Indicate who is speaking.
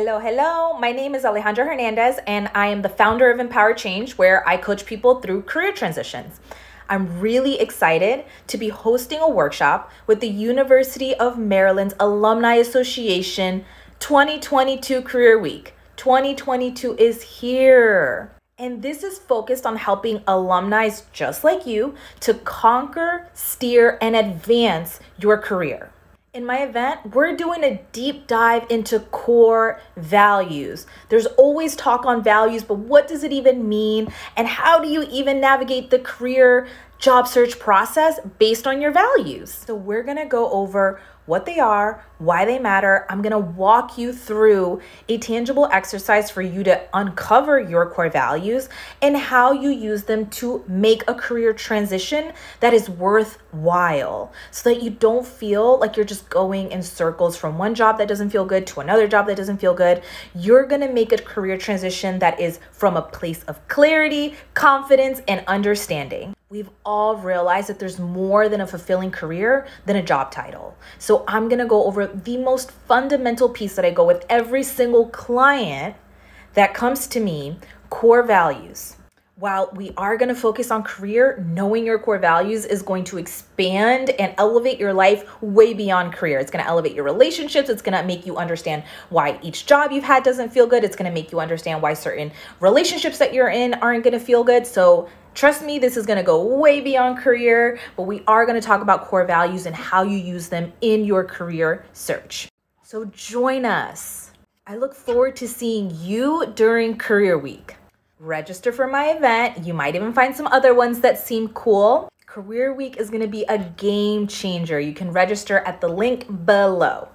Speaker 1: Hello, hello. My name is Alejandra Hernandez, and I am the founder of Empower Change, where I coach people through career transitions. I'm really excited to be hosting a workshop with the University of Maryland's Alumni Association 2022 Career Week. 2022 is here. And this is focused on helping alumni just like you to conquer, steer, and advance your career in my event, we're doing a deep dive into core values. There's always talk on values, but what does it even mean? And how do you even navigate the career job search process based on your values. So, we're gonna go over what they are, why they matter. I'm gonna walk you through a tangible exercise for you to uncover your core values and how you use them to make a career transition that is worthwhile so that you don't feel like you're just going in circles from one job that doesn't feel good to another job that doesn't feel good. You're gonna make a career transition that is from a place of clarity, confidence, and understanding. We've all realized that there's more than a fulfilling career than a job title. So I'm gonna go over the most fundamental piece that I go with every single client that comes to me core values. While we are gonna focus on career, knowing your core values is going to expand and elevate your life way beyond career. It's gonna elevate your relationships. It's gonna make you understand why each job you've had doesn't feel good. It's gonna make you understand why certain relationships that you're in aren't gonna feel good. So Trust me, this is going to go way beyond career, but we are going to talk about core values and how you use them in your career search. So join us. I look forward to seeing you during career week. Register for my event. You might even find some other ones that seem cool. Career Week is going to be a game changer. You can register at the link below.